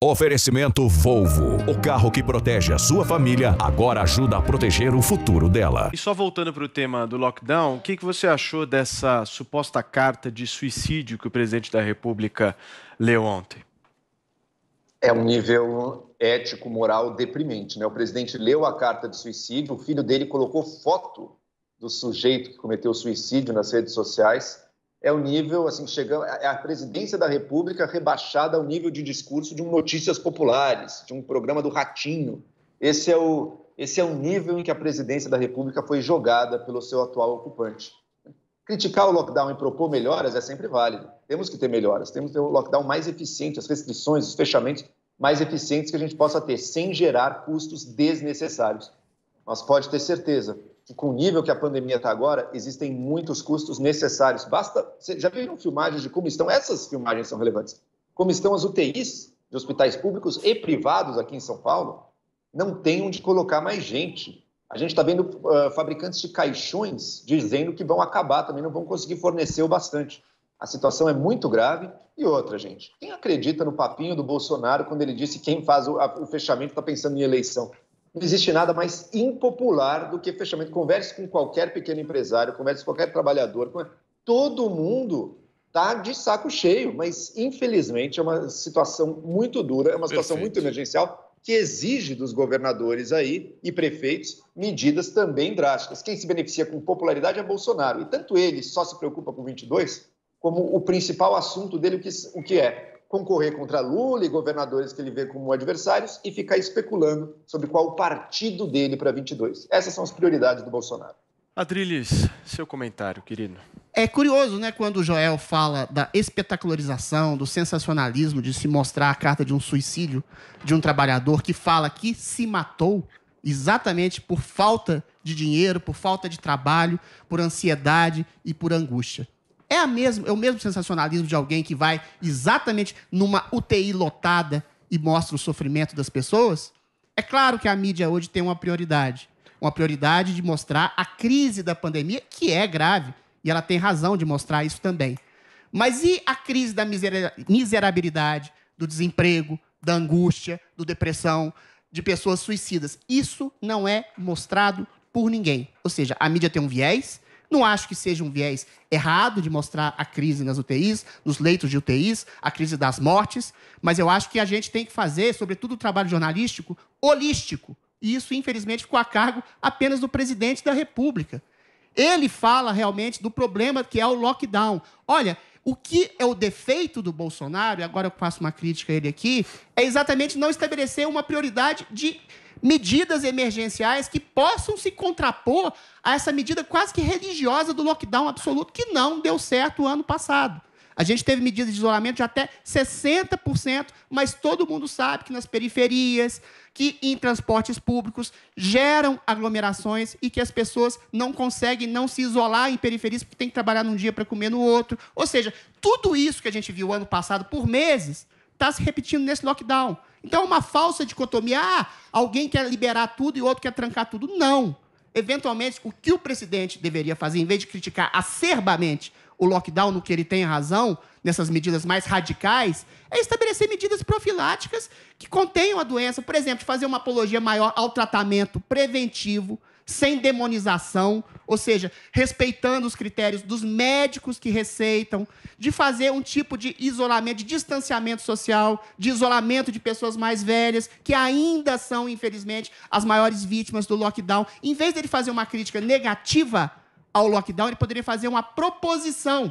Oferecimento Volvo. O carro que protege a sua família agora ajuda a proteger o futuro dela. E só voltando para o tema do lockdown, o que, que você achou dessa suposta carta de suicídio que o presidente da República leu ontem? É um nível ético, moral deprimente. Né? O presidente leu a carta de suicídio, o filho dele colocou foto do sujeito que cometeu o suicídio nas redes sociais é o nível, assim, chegamos, é, é a presidência da República rebaixada ao nível de discurso de um Notícias Populares, de um programa do Ratinho. Esse é o, esse é o nível em que a presidência da República foi jogada pelo seu atual ocupante. Criticar o lockdown e propor melhoras é sempre válido. Temos que ter melhoras, temos que ter o um lockdown mais eficiente, as restrições, os fechamentos mais eficientes que a gente possa ter, sem gerar custos desnecessários. Mas pode ter certeza, que com o nível que a pandemia está agora, existem muitos custos necessários. Basta, já viram filmagens de como estão, essas filmagens são relevantes, como estão as UTIs de hospitais públicos e privados aqui em São Paulo, não tem onde colocar mais gente. A gente está vendo uh, fabricantes de caixões dizendo que vão acabar também, não vão conseguir fornecer o bastante. A situação é muito grave. E outra, gente, quem acredita no papinho do Bolsonaro quando ele disse que quem faz o, a, o fechamento está pensando em eleição? Não existe nada mais impopular do que fechamento. Converse com qualquer pequeno empresário, converse com qualquer trabalhador. Todo mundo está de saco cheio, mas infelizmente é uma situação muito dura, é uma situação Perfeito. muito emergencial que exige dos governadores aí e prefeitos medidas também drásticas. Quem se beneficia com popularidade é Bolsonaro, e tanto ele só se preocupa com 22 como o principal assunto dele o que, o que é concorrer contra Lula e governadores que ele vê como adversários e ficar especulando sobre qual o partido dele para 22. Essas são as prioridades do Bolsonaro. Adrilis, seu comentário, querido. É curioso, né, quando o Joel fala da espetacularização, do sensacionalismo, de se mostrar a carta de um suicídio de um trabalhador que fala que se matou exatamente por falta de dinheiro, por falta de trabalho, por ansiedade e por angústia. É, a mesma, é o mesmo sensacionalismo de alguém que vai exatamente numa UTI lotada e mostra o sofrimento das pessoas? É claro que a mídia hoje tem uma prioridade. Uma prioridade de mostrar a crise da pandemia, que é grave, e ela tem razão de mostrar isso também. Mas e a crise da miserabilidade, do desemprego, da angústia, do depressão, de pessoas suicidas? Isso não é mostrado por ninguém. Ou seja, a mídia tem um viés, não acho que seja um viés errado de mostrar a crise nas UTIs, nos leitos de UTIs, a crise das mortes, mas eu acho que a gente tem que fazer, sobretudo o trabalho jornalístico, holístico. E isso, infelizmente, ficou a cargo apenas do presidente da República. Ele fala realmente do problema que é o lockdown. Olha, o que é o defeito do Bolsonaro, e agora eu faço uma crítica a ele aqui, é exatamente não estabelecer uma prioridade de medidas emergenciais que possam se contrapor a essa medida quase que religiosa do lockdown absoluto que não deu certo ano passado. A gente teve medidas de isolamento de até 60%, mas todo mundo sabe que nas periferias, que em transportes públicos geram aglomerações e que as pessoas não conseguem não se isolar em periferias porque tem que trabalhar num dia para comer no outro. Ou seja, tudo isso que a gente viu ano passado por meses está se repetindo nesse lockdown. Então é uma falsa dicotomia. Ah, alguém quer liberar tudo e outro quer trancar tudo. Não. Eventualmente, o que o presidente deveria fazer, em vez de criticar acerbamente o lockdown, no que ele tem razão, nessas medidas mais radicais, é estabelecer medidas profiláticas que contenham a doença. Por exemplo, fazer uma apologia maior ao tratamento preventivo, sem demonização, ou seja, respeitando os critérios dos médicos que receitam, de fazer um tipo de isolamento, de distanciamento social, de isolamento de pessoas mais velhas, que ainda são, infelizmente, as maiores vítimas do lockdown. Em vez dele fazer uma crítica negativa ao lockdown, ele poderia fazer uma proposição.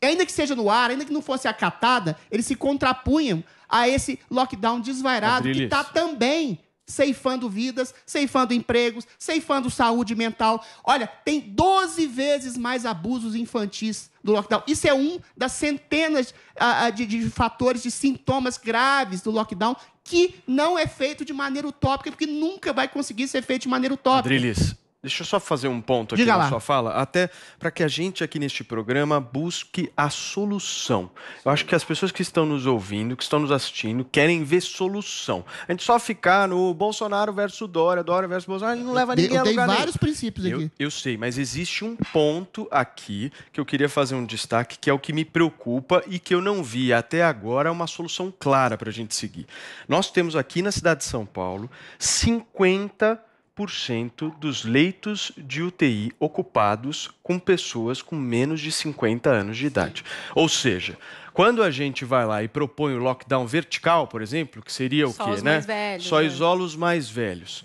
Ainda que seja no ar, ainda que não fosse acatada, eles se contrapunham a esse lockdown desvairado, que está também ceifando vidas, ceifando empregos, ceifando saúde mental. Olha, tem 12 vezes mais abusos infantis do lockdown. Isso é um das centenas ah, ah, de, de fatores, de sintomas graves do lockdown que não é feito de maneira utópica, porque nunca vai conseguir ser feito de maneira utópica. Adrilis, Deixa eu só fazer um ponto aqui Diga na lá. sua fala, até para que a gente aqui neste programa busque a solução. Eu acho que as pessoas que estão nos ouvindo, que estão nos assistindo, querem ver solução. A gente só ficar no Bolsonaro versus Dória, Dória versus Bolsonaro, a gente não leva ninguém eu a lugar Tem vários princípios aqui. Eu, eu sei, mas existe um ponto aqui que eu queria fazer um destaque, que é o que me preocupa e que eu não vi até agora uma solução clara para a gente seguir. Nós temos aqui na cidade de São Paulo 50 1% dos leitos de UTI ocupados com pessoas com menos de 50 anos de idade. Ou seja, quando a gente vai lá e propõe o lockdown vertical, por exemplo, que seria o Só quê, os né? Mais velhos, Só né? isola os mais velhos.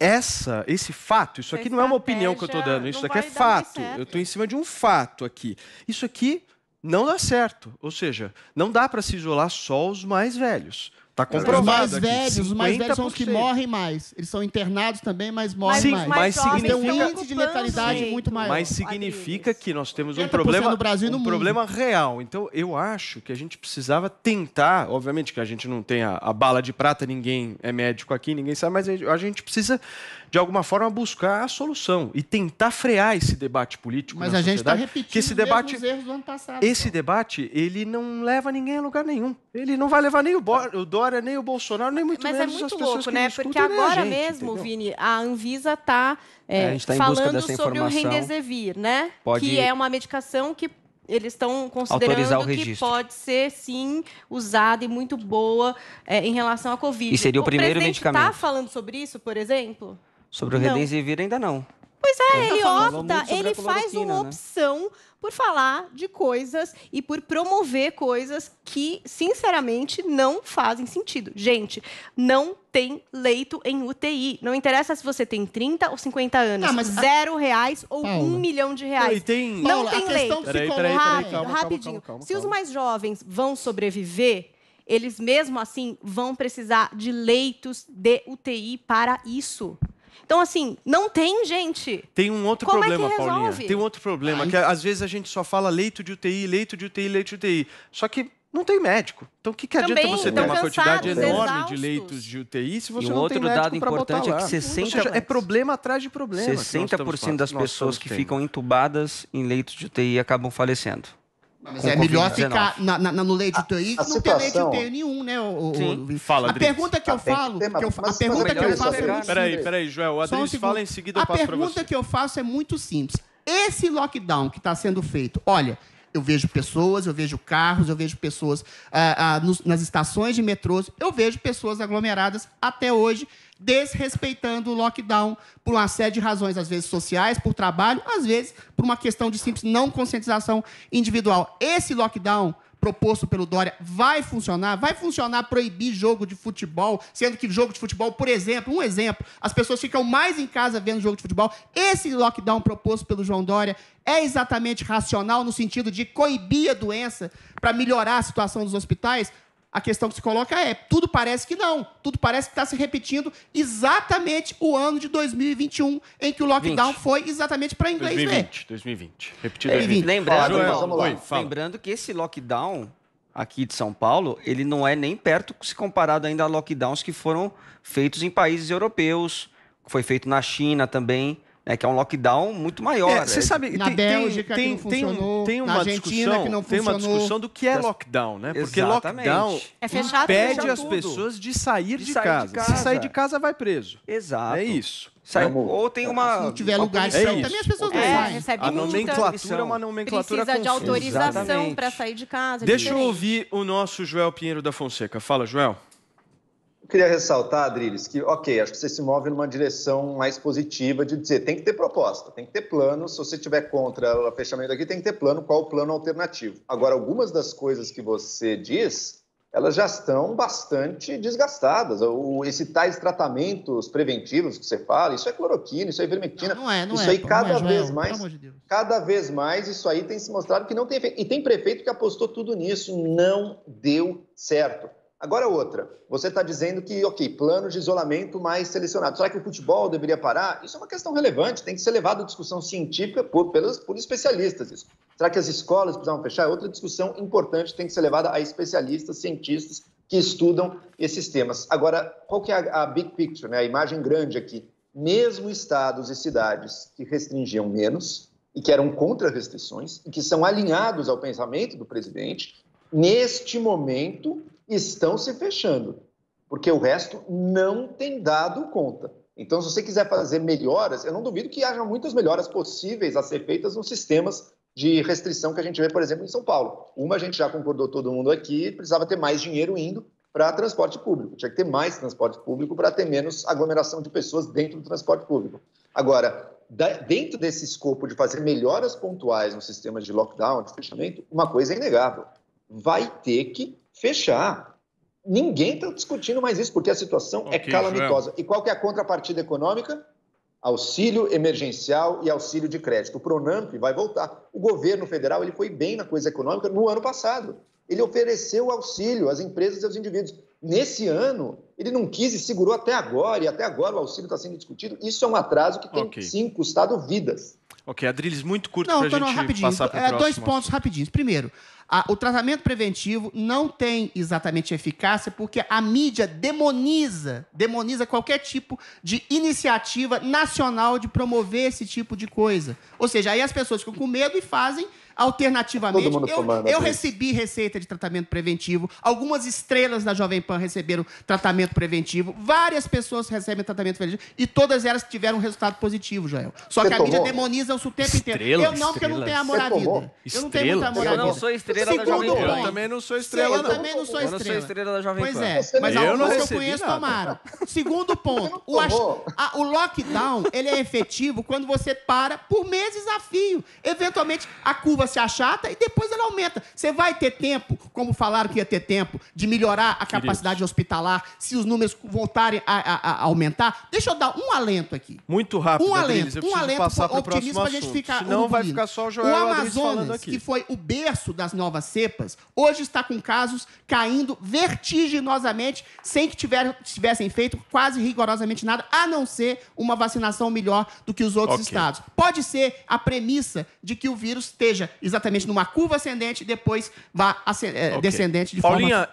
Essa, esse fato, isso aqui não é uma opinião que eu estou dando, isso aqui é fato. Eu estou em cima de um fato aqui. Isso aqui não dá certo. Ou seja, não dá para se isolar só os mais velhos. Tá comprovado. Os mais velhos, os mais velhos são os que morrem mais. Eles são internados também, mas morrem mas, mais. Mas significa... Eles um índice de letalidade Sim. muito maior. Mas significa que nós temos um problema no Brasil e no um mundo. problema real. Então, eu acho que a gente precisava tentar, obviamente que a gente não tem a, a bala de prata, ninguém é médico aqui, ninguém sabe, mas a gente precisa de alguma forma buscar a solução e tentar frear esse debate político. Mas a gente está repetindo que esse debate, os erros do ano passado. Esse debate ele não leva ninguém a lugar nenhum. Ele não vai levar nem o, o Dória, nem o Bolsonaro, nem muito Mas é menos é muito as pessoas louco, que né? Porque né, agora gente, mesmo, entendeu? Vini, a Anvisa está é, é tá falando sobre o Remdesivir, né? Pode... Que é uma medicação que eles estão considerando que pode ser sim usada e muito boa é, em relação à Covid. E seria o, o primeiro tá medicamento. Está falando sobre isso, por exemplo? Sobre o Remdesivir ainda não. Pois é, é ele opta, ele faz uma né? opção né? por falar de coisas e por promover coisas que, sinceramente, não fazem sentido. Gente, não tem leito em UTI. Não interessa se você tem 30 ou 50 anos. Ah, mas zero a... reais ou um milhão de reais. Não, tem, não Paula, tem leito. Peraí, peraí, peraí, calma, Rapidinho. Calma, calma, se os mais jovens vão sobreviver, eles mesmo assim vão precisar de leitos de UTI para isso. Então, assim, não tem, gente. Tem um outro Como é problema, é Paulinha. Tem um outro problema, Ai. que é, às vezes a gente só fala leito de UTI, leito de UTI, leito de UTI. Só que não tem médico. Então, o que, que adianta você ter uma cansados, quantidade enorme exaustos. de leitos de UTI se você e um não outro tem dado importante é que 60 Ou seja, é problema atrás de problema. 60% das pessoas que ficam entubadas em leitos de UTI acabam falecendo. Mas é melhor ficar na, na, no leite UTI que não ter leite UTI nenhum, né, o, O... Fala, a pergunta que eu ah, falo, que eu, a pergunta que eu faço é muito simples. Peraí, peraí, Joel, o Adriano um fala em seguida eu passo A pergunta que eu faço é muito simples. Esse lockdown que está sendo feito, olha, eu vejo pessoas, eu vejo carros, eu vejo pessoas ah, ah, nos, nas estações de metrôs, eu vejo pessoas aglomeradas até hoje desrespeitando o lockdown por uma série de razões, às vezes sociais, por trabalho, às vezes por uma questão de simples não conscientização individual. Esse lockdown proposto pelo Dória vai funcionar? Vai funcionar proibir jogo de futebol, sendo que jogo de futebol, por exemplo, um exemplo, as pessoas ficam mais em casa vendo jogo de futebol. Esse lockdown proposto pelo João Dória é exatamente racional no sentido de coibir a doença para melhorar a situação dos hospitais? a questão que se coloca é: tudo parece que não, tudo parece que está se repetindo exatamente o ano de 2021 em que o lockdown 20. foi exatamente para inglês 2020, ver. 2020, repetido. 2020. Lembrando, Joel, Oi, lembrando que esse lockdown aqui de São Paulo, ele não é nem perto se comparado ainda a lockdowns que foram feitos em países europeus, foi feito na China também né, que é um lockdown muito maior. É, você né? sabe, na tem, Bélgica tem, que não funcionou, tem uma na Argentina discussão, que não funcionou. Tem uma discussão do que é lockdown, né? Porque Exatamente. lockdown é fechado, impede as pessoas de sair, de, de, sair casa. de, casa. Se sair de casa, vai preso. Exato. É isso. Sai, ou tem uma. Se não tiver lugar certo, é também as pessoas não é, saem. a nomenclatura é uma nomenclatura Precisa confusa. de autorização para sair de casa. É Deixa eu ouvir o nosso Joel Pinheiro da Fonseca. Fala, Joel queria ressaltar, Adriles, que, ok, acho que você se move numa direção mais positiva de dizer tem que ter proposta, tem que ter plano. Se você tiver contra o fechamento aqui, tem que ter plano. Qual o plano alternativo? Agora, algumas das coisas que você diz, elas já estão bastante desgastadas. O, esse tais tratamentos preventivos que você fala, isso é cloroquina, isso é ivermectina. Não, não é, não isso é, aí cada é, vez mais, de cada vez mais, isso aí tem se mostrado que não tem efeito. E tem prefeito que apostou tudo nisso, não deu certo. Agora é outra, você está dizendo que, ok, planos de isolamento mais selecionados. Será que o futebol deveria parar? Isso é uma questão relevante, tem que ser levado à discussão científica por, pelos, por especialistas. Isso. Será que as escolas precisavam fechar? É outra discussão importante, tem que ser levada a especialistas, cientistas que estudam esses temas. Agora, qual que é a, a big picture, né? a imagem grande aqui? Mesmo estados e cidades que restringiam menos e que eram contra restrições e que são alinhados ao pensamento do presidente, neste momento estão se fechando, porque o resto não tem dado conta. Então, se você quiser fazer melhoras, eu não duvido que haja muitas melhoras possíveis a ser feitas nos sistemas de restrição que a gente vê, por exemplo, em São Paulo. Uma a gente já concordou todo mundo aqui, precisava ter mais dinheiro indo para transporte público. Tinha que ter mais transporte público para ter menos aglomeração de pessoas dentro do transporte público. Agora, dentro desse escopo de fazer melhoras pontuais no sistema de lockdown, de fechamento, uma coisa é inegável. Vai ter que fechar. Ninguém está discutindo mais isso, porque a situação é okay, é calamitosa. Joel. E qual que é a contrapartida econômica? Auxílio emergencial e auxílio de crédito. O Pronamp vai voltar. O governo federal ele foi bem na coisa econômica no ano passado. Ele ofereceu auxílio às empresas e aos indivíduos. Nesse ano, ele não quis e segurou até agora, e até agora o auxílio está sendo discutido. Isso é um atraso que tem okay. sim custado vidas. Ok, Adriles, muito curto para a gente não, rapidinho. passar para o é, próximo. Dois pontos rapidinhos. Primeiro, a, o tratamento preventivo não tem exatamente eficácia porque a mídia demoniza, demoniza qualquer tipo de iniciativa nacional de promover esse tipo de coisa. Ou seja, aí as pessoas ficam com medo e fazem Alternativamente, eu, eu recebi receita de tratamento preventivo. Algumas estrelas da Jovem Pan receberam tratamento tratamento preventivo. Várias pessoas recebem tratamento preventivo e todas elas tiveram resultado positivo, Joel. Só Você que a tomou? mídia demoniza isso o tempo inteiro. eu não, porque eu não tenho amor à vida. Estrela. Eu não tenho muita amor à vida. Eu não sou estrela Segundo da Jovem Pan. Eu também não sou estrela, Sim, não. Eu também não sou estrela. Eu não sou estrela da Jovem Pan. Pois é, mas eu alguns que eu conheço nada. tomaram. Segundo ponto, o, a, o lockdown ele é efetivo quando você para por meses a fio. Eventualmente, a curva se achata e depois ela aumenta. Você vai ter tempo, como falaram que ia ter tempo, de melhorar a capacidade hospitalar, se os números voltarem a, a, a, aumentar. Deixa eu dar um alento aqui. Muito rápido, um alento, um alento passar para o próximo assunto. Gente ficar Senão vai ficar só o Joel O Amazonas, que foi o berço das novas cepas, hoje está com casos caindo vertiginosamente, sem que tiver, tivessem feito quase rigorosamente nada, a não ser uma vacinação melhor do que os outros okay. estados. Pode ser a premissa de que o vírus esteja exatamente numa curva ascendente e depois vá eh, okay. descendente de Paulinha, forma...